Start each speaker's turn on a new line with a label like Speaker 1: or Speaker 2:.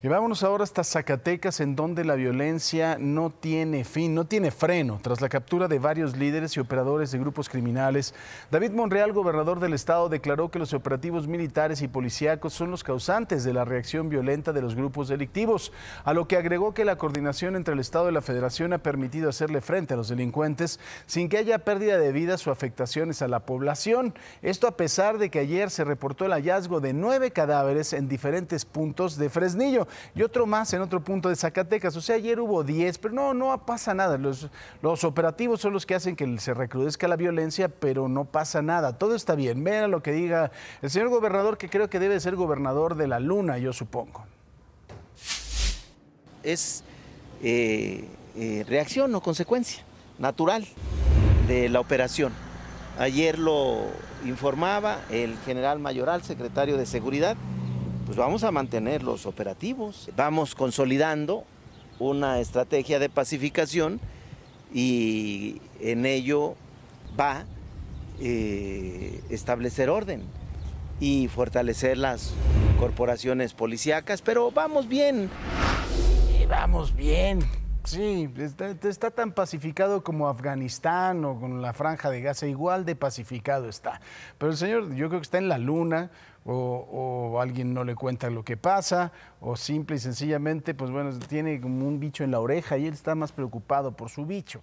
Speaker 1: Llevámonos ahora hasta Zacatecas, en donde la violencia no tiene fin, no tiene freno. Tras la captura de varios líderes y operadores de grupos criminales, David Monreal, gobernador del estado, declaró que los operativos militares y policíacos son los causantes de la reacción violenta de los grupos delictivos, a lo que agregó que la coordinación entre el estado y la federación ha permitido hacerle frente a los delincuentes sin que haya pérdida de vidas o afectaciones a la población. Esto a pesar de que ayer se reportó el hallazgo de nueve cadáveres en diferentes puntos de Fresnillo y otro más en otro punto de Zacatecas. O sea, ayer hubo 10, pero no, no pasa nada. Los, operativos son los que hacen que se recrudezca la violencia, pero no pasa nada. Todo está bien. Mira lo que diga el señor gobernador, que creo que debe ser gobernador de la luna, yo supongo.
Speaker 2: Es eh, eh, reacción o consecuencia natural de la operación. Ayer lo informaba el general mayoral, secretario de Seguridad, pues vamos a mantener los operativos. Vamos consolidando una estrategia de pacificación y en ello va eh, establecer orden y fortalecer las corporaciones policíacas, pero vamos
Speaker 1: bien. vamos bien. Sí, está, tan pacificado como Afganistán o con la franja de Gaza, igual de pacificado está. Pero el señor yo creo que está en la luna o, o alguien no le cuenta lo que pasa o simple y sencillamente, pues bueno, tiene como un bicho en la oreja y él está más preocupado por su bicho.